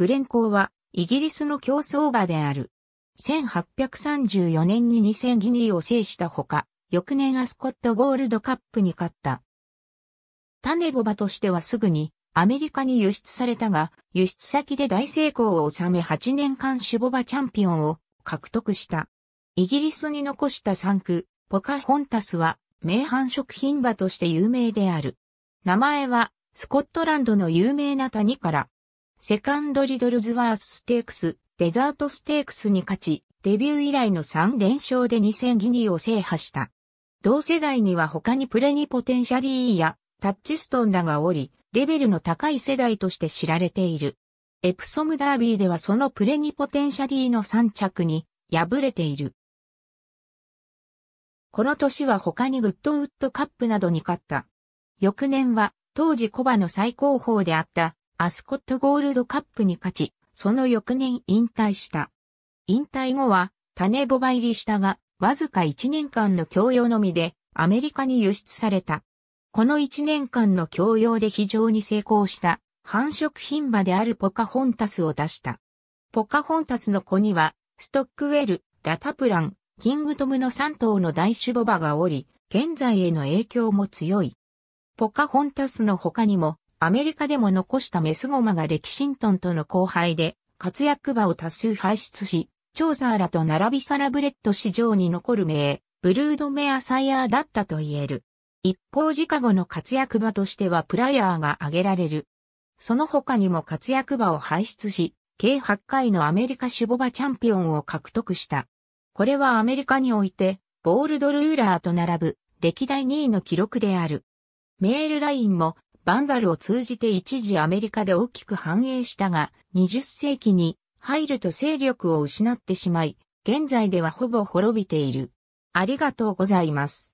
グレンーはイギリスの競走馬である。1834年に2000ギニーを制したほか、翌年アスコットゴールドカップに勝った。種ボバとしてはすぐにアメリカに輸出されたが、輸出先で大成功を収め8年間種ボバチャンピオンを獲得した。イギリスに残した産区、ポカホンタスは、名阪食品馬として有名である。名前は、スコットランドの有名な谷から、セカンドリドルズワースステークス、デザートステークスに勝ち、デビュー以来の3連勝で2000ギニーを制覇した。同世代には他にプレニポテンシャリーやタッチストンらがおり、レベルの高い世代として知られている。エプソムダービーではそのプレニポテンシャリーの3着に敗れている。この年は他にグッドウッドカップなどに勝った。翌年は当時コバの最高峰であったアスコットゴールドカップに勝ち、その翌年引退した。引退後は、種ボバ入りしたが、わずか1年間の教養のみで、アメリカに輸出された。この1年間の教養で非常に成功した、繁殖牝馬であるポカホンタスを出した。ポカホンタスの子には、ストックウェル、ラタプラン、キングトムの3頭の大種ボバがおり、現在への影響も強い。ポカホンタスの他にも、アメリカでも残したメスゴマがレキシントンとの後輩で、活躍馬を多数輩出し、チョーザーらと並びサラブレッド市場に残る名、ブルードメアサイヤーだったと言える。一方ジカゴの活躍馬としてはプライヤーが挙げられる。その他にも活躍馬を輩出し、計8回のアメリカ守護馬チャンピオンを獲得した。これはアメリカにおいて、ボールドルーラーと並ぶ歴代2位の記録である。メールラインもバンダルを通じて一時アメリカで大きく繁栄したが、20世紀に入ると勢力を失ってしまい、現在ではほぼ滅びている。ありがとうございます。